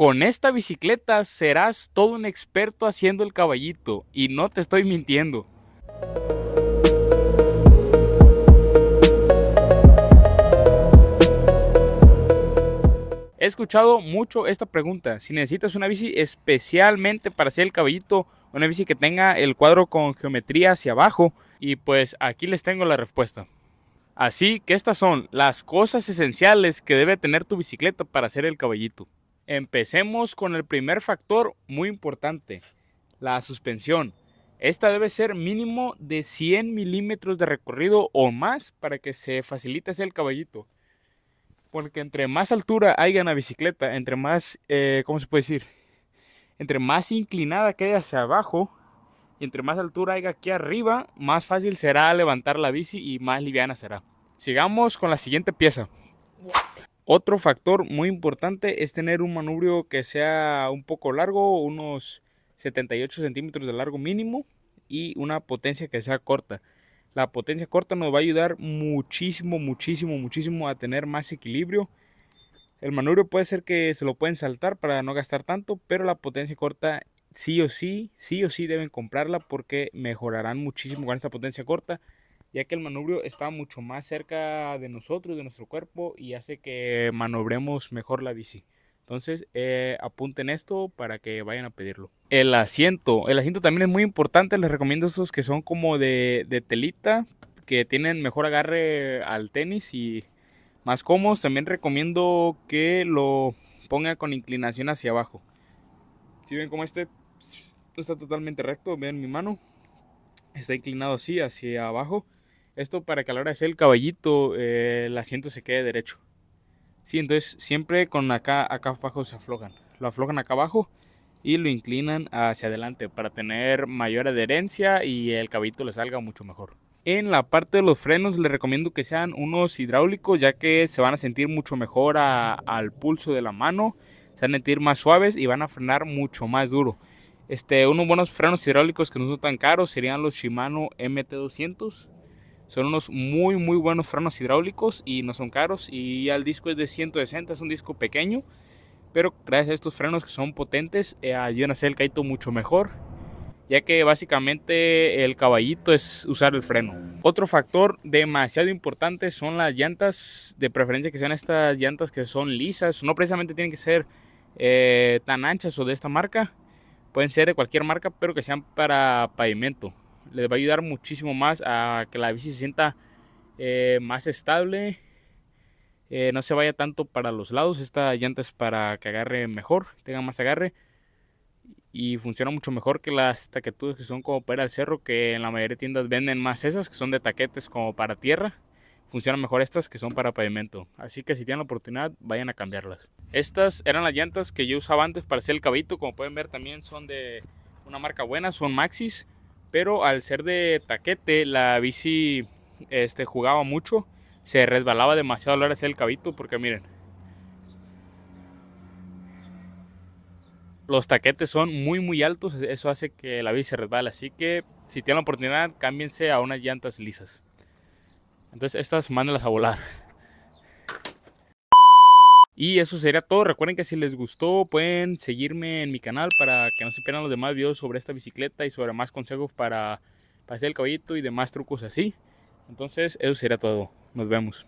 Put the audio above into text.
con esta bicicleta serás todo un experto haciendo el caballito y no te estoy mintiendo. He escuchado mucho esta pregunta. Si necesitas una bici especialmente para hacer el caballito, una bici que tenga el cuadro con geometría hacia abajo, y pues aquí les tengo la respuesta. Así que estas son las cosas esenciales que debe tener tu bicicleta para hacer el caballito. Empecemos con el primer factor muy importante, la suspensión. Esta debe ser mínimo de 100 milímetros de recorrido o más para que se facilite hacer el caballito. Porque entre más altura haya en la bicicleta, entre más, eh, ¿cómo se puede decir? Entre más inclinada quede hacia abajo, y entre más altura haya aquí arriba, más fácil será levantar la bici y más liviana será. Sigamos con la siguiente pieza. Otro factor muy importante es tener un manubrio que sea un poco largo, unos 78 centímetros de largo mínimo y una potencia que sea corta. La potencia corta nos va a ayudar muchísimo, muchísimo, muchísimo a tener más equilibrio. El manubrio puede ser que se lo pueden saltar para no gastar tanto, pero la potencia corta sí o sí, sí o sí deben comprarla porque mejorarán muchísimo con esta potencia corta ya que el manubrio está mucho más cerca de nosotros, de nuestro cuerpo, y hace que manobremos mejor la bici. Entonces, eh, apunten esto para que vayan a pedirlo. El asiento. El asiento también es muy importante. Les recomiendo estos que son como de, telita, que tienen mejor agarre al tenis y más cómodos. También recomiendo que lo ponga con inclinación hacia abajo. Si ven como este está totalmente recto, vean mi mano. Está inclinado así hacia abajo. Esto para que a la hora de hacer el caballito eh, el asiento se quede derecho. Sí, entonces siempre con acá, acá abajo se aflojan. Lo aflojan acá abajo y lo inclinan hacia adelante para tener mayor adherencia y el caballito le salga mucho mejor. En la parte de los frenos les recomiendo que sean unos hidráulicos ya que se van a sentir mucho mejor al pulso de la mano, se van a sentir más suaves y van a frenar mucho más duro. Este, unos buenos frenos hidráulicos que no son tan caros serían los Shimano MT200 son unos muy, muy buenos frenos hidráulicos y no son caros. Y ya el disco es de 160, es un disco pequeño. Pero gracias a estos frenos que son potentes, ayudan eh, a hacer el caíto mucho mejor. Ya que básicamente el caballito es usar el freno. Otro factor demasiado importante son las llantas. De preferencia que sean estas llantas que son lisas. No precisamente tienen que ser eh, tan anchas o de esta marca. Pueden ser de cualquier marca, pero que sean para pavimento les va a ayudar muchísimo más a que la bici se sienta eh, más estable. Eh, no se vaya tanto para los lados. Esta llanta es para que agarre mejor, tenga más agarre. Y funciona mucho mejor que las taquetudas que son como para el cerro, que en la mayoría de tiendas venden más esas, que son de taquetes como para tierra. Funcionan mejor estas que son para pavimento. Así que si tienen la oportunidad, vayan a cambiarlas. Estas eran las llantas que yo usaba antes para hacer el cabito. Como pueden ver, también son de una marca buena, son Maxis. Pero al ser de taquete, la bici este, jugaba mucho. Se resbalaba demasiado al hacer el cabito porque miren. Los taquetes son muy muy altos, eso hace que la bici se resbale. Así que si tienen la oportunidad, cámbiense a unas llantas lisas. Entonces estas mándenlas a volar. Y eso sería todo. Recuerden que si les gustó, pueden seguirme en mi canal para que no se pierdan los demás videos sobre esta bicicleta y sobre más consejos para, hacer el caballito y demás trucos así. Entonces, eso sería todo. Nos vemos.